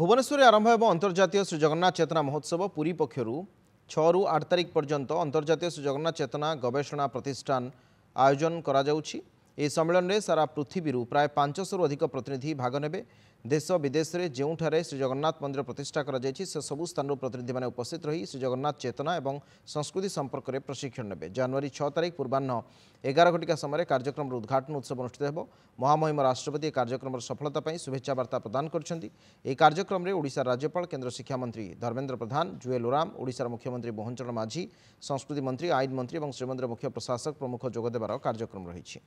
ভুবনেশ্বরে আরম্ভ হব আন্তর্জাতীয় শ্রীজগন্নাথ চেতনা মহোৎসব পুরী পক্ষ ছু আট তারিখ পর্যন্ত আন্তর্জাতীয় শ্রীজগন্নাথ চেতনা গবেষণা প্রতিষ্ঠান আয়োজন করা যাচ্ছে ଏହି ସମ୍ମିଳନୀରେ ସାରା ପୃଥିବୀରୁ ପ୍ରାୟ ପାଞ୍ଚଶହରୁ ଅଧିକ ପ୍ରତିନିଧି ଭାଗ ନେବେ ଦେଶ ବିଦେଶରେ ଯେଉଁଠାରେ ଶ୍ରୀଜଗନ୍ନାଥ ମନ୍ଦିର ପ୍ରତିଷ୍ଠା କରାଯାଇଛି ସେସବୁ ସ୍ଥାନରୁ ପ୍ରତିନିଧିମାନେ ଉପସ୍ଥିତ ରହି ଶ୍ରୀଜଗନ୍ନାଥ ଚେତନା ଏବଂ ସଂସ୍କୃତି ସମ୍ପର୍କରେ ପ୍ରଶିକ୍ଷଣ ନେବେ ଜାନୁଆରୀ ଛଅ ତାରିଖ ପୂର୍ବାହ୍ନ ଏଗାର ଘଟିକା ସମୟରେ କାର୍ଯ୍ୟକ୍ରମର ଉଦ୍ଘାଟନ ଉତ୍ସବ ଅନୁଷ୍ଠିତ ହେବ ମହାମହିମ ରାଷ୍ଟ୍ରପତି ଏହି କାର୍ଯ୍ୟକ୍ରମର ସଫଳତା ପାଇଁ ଶୁଭେଚ୍ଛା ବାର୍ତ୍ତା ପ୍ରଦାନ କରିଛନ୍ତି ଏହି କାର୍ଯ୍ୟକ୍ରମରେ ଓଡ଼ିଶା ରାଜ୍ୟପାଳ କେନ୍ଦ୍ର ଶିକ୍ଷାମନ୍ତ୍ରୀ ଧର୍ମେନ୍ଦ୍ର ପ୍ରଧାନ ଜୁଏଲ ଓରାମ ଓଡ଼ିଶାର ମୁଖ୍ୟମନ୍ତ୍ରୀ ମୋହନ ଚରଣ ମାଝୀ ସଂସ୍କୃତି ମନ୍ତ୍ରୀ ଆଇନ ମନ୍ତ୍ରୀ ଏବଂ ଶ୍ରୀମନ୍ଦିର ମୁଖ୍ୟ ପ୍ରଶାସକ ପ୍ରମୁଖ ଯୋଗଦେବାର କାର୍ଯ୍ୟକ୍ରମ ରହିଛି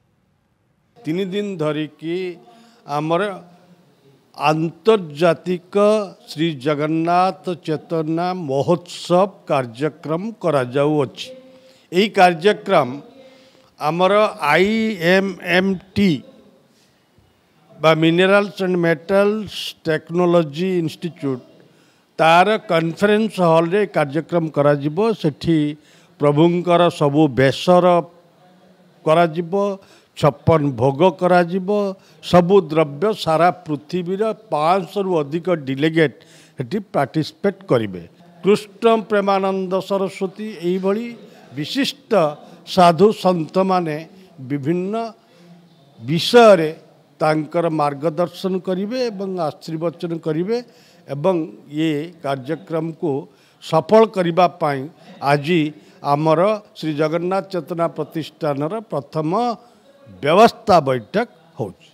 ତିନି ଦିନ ଧରିକି আমার আন্তর্জাতিক শ্রী জগন্নাথ চেতনা মহোৎসব কার্যক্রম করা যাউছি এই কার্যক্রম আমার আই এম এম টি বা minerals and metals technology institute তার কনফরেন্স হলরে কার্যক্রম করা যাব সেটি প্রভুঙ্কর সবু বেশর করা ଛପନ ଭୋଗ କରାଯିବ ସବୁ ଦ୍ରବ୍ୟ ସାରା ପୃଥିବୀର ପାଞ୍ଚଶହରୁ ଅଧିକ ଡିଲିଗେଟ୍ ସେଠି ପାର୍ଟିସିପେଟ୍ କରିବେ କୃଷ୍ଣ ପ୍ରେମାନନ୍ଦ ସରସ୍ୱତୀ ଏହିଭଳି ବିଶିଷ୍ଟ ସାଧୁ ସନ୍ଥମାନେ ବିଭିନ୍ନ ବିଷୟରେ ତାଙ୍କର ମାର୍ଗଦର୍ଶନ କରିବେ ଏବଂ ଆଶୀର୍ବଚନ କରିବେ ଏବଂ ଏ କାର୍ଯ୍ୟକ୍ରମକୁ ସଫଳ କରିବା ପାଇଁ ଆଜି ଆମର ଶ୍ରୀ ଜଗନ୍ନାଥ ଚେତନା ପ୍ରତିଷ୍ଠାନର ପ୍ରଥମ વ્યવસ્થા બેઠક હોય છે